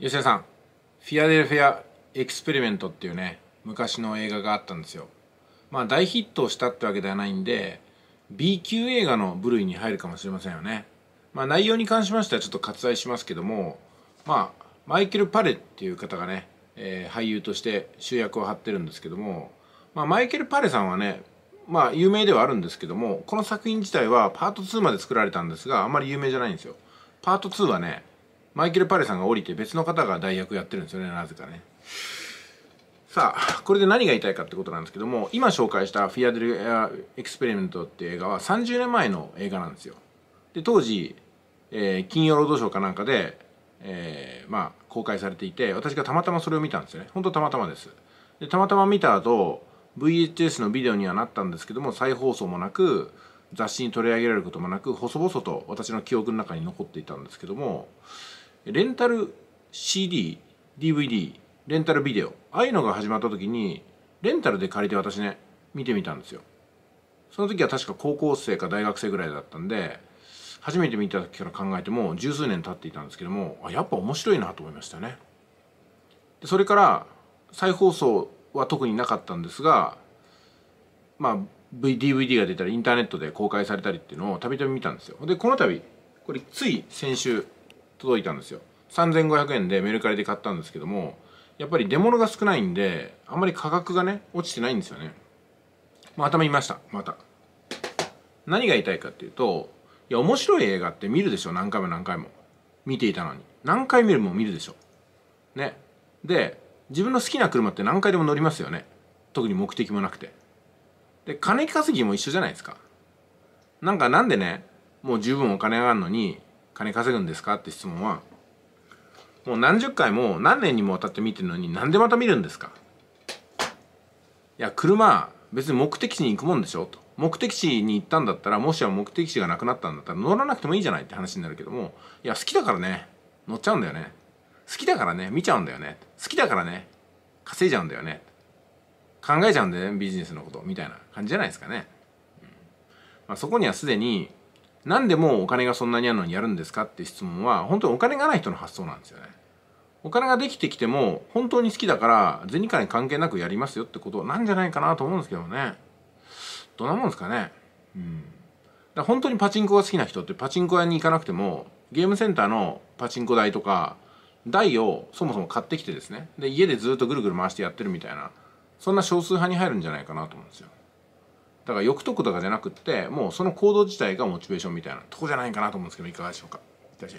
吉田さん「フィアデルフィア・エクスペリメント」っていうね昔の映画があったんですよまあ大ヒットをしたってわけではないんで B 級映画の部類に入るかもしれませんよねまあ内容に関しましてはちょっと割愛しますけどもまあマイケル・パレっていう方がね、えー、俳優として主役を張ってるんですけども、まあ、マイケル・パレさんはねまあ有名ではあるんですけどもこの作品自体はパート2まで作られたんですがあんまり有名じゃないんですよパート2はねマイケル・パレさんが降りて別の方が代役やってるんですよねなぜかねさあこれで何が言いたいかってことなんですけども今紹介した「フィアデル・エクスペリメント」っていう映画は30年前の映画なんですよで当時、えー、金曜ロードショーかなんかで、えー、まあ公開されていて私がたまたまそれを見たんですよねほんとたまたまですでたまたま見た後 VHS のビデオにはなったんですけども再放送もなく雑誌に取り上げられることもなく細々と私の記憶の中に残っていたんですけどもレンタル CD、DVD、レンタルビデオ、ああいうのが始まった時に、レンタルで借りて私ね、見てみたんですよ。その時は確か高校生か大学生ぐらいだったんで、初めて見た時から考えても十数年経っていたんですけども、あやっぱ面白いなと思いましたね。でそれから再放送は特になかったんですが、まあ、DVD が出たりインターネットで公開されたりっていうのをたびたび見たんですよ。でこの度これつい先週届いたんですよ3500円でメルカリで買ったんですけどもやっぱり出物が少ないんであんまり価格がね落ちてないんですよね、まあ、頭ましたまた何が言いたいかっていうといや面白い映画って見るでしょ何回も何回も見ていたのに何回見るも見るでしょねで自分の好きな車って何回でも乗りますよね特に目的もなくてで金稼ぎも一緒じゃないですかなんかなんでねもう十分お金があるのに金稼ぐんですかって質問はもう何十回も何年にもわたって見てるのになんでまた見るんですかいや車別に目的地に行くもんでしょと目的地に行ったんだったらもしは目的地がなくなったんだったら乗らなくてもいいじゃないって話になるけどもいや好きだからね乗っちゃうんだよね好きだからね見ちゃうんだよね好きだからね稼いじゃうんだよね考えちゃうんだよねビジネスのことみたいな感じじゃないですかね、うんまあ、そこにはすでに何でもお金がそんなにあるのにやるんですかって質問は本当にお金がない人の発想なんですよねお金ができてきても本当に好きだから銭金関係なくやりますよってことなんじゃないかなと思うんですけどねどんなもんですかねうんだ本当にパチンコが好きな人ってパチンコ屋に行かなくてもゲームセンターのパチンコ台とか台をそもそも買ってきてですねで家でずっとぐるぐる回してやってるみたいなそんな少数派に入るんじゃないかなと思うんですよだから欲得とかじゃなくってもうその行動自体がモチベーションみたいなとこじゃないかなと思うんですけどいかがでしょうか。いし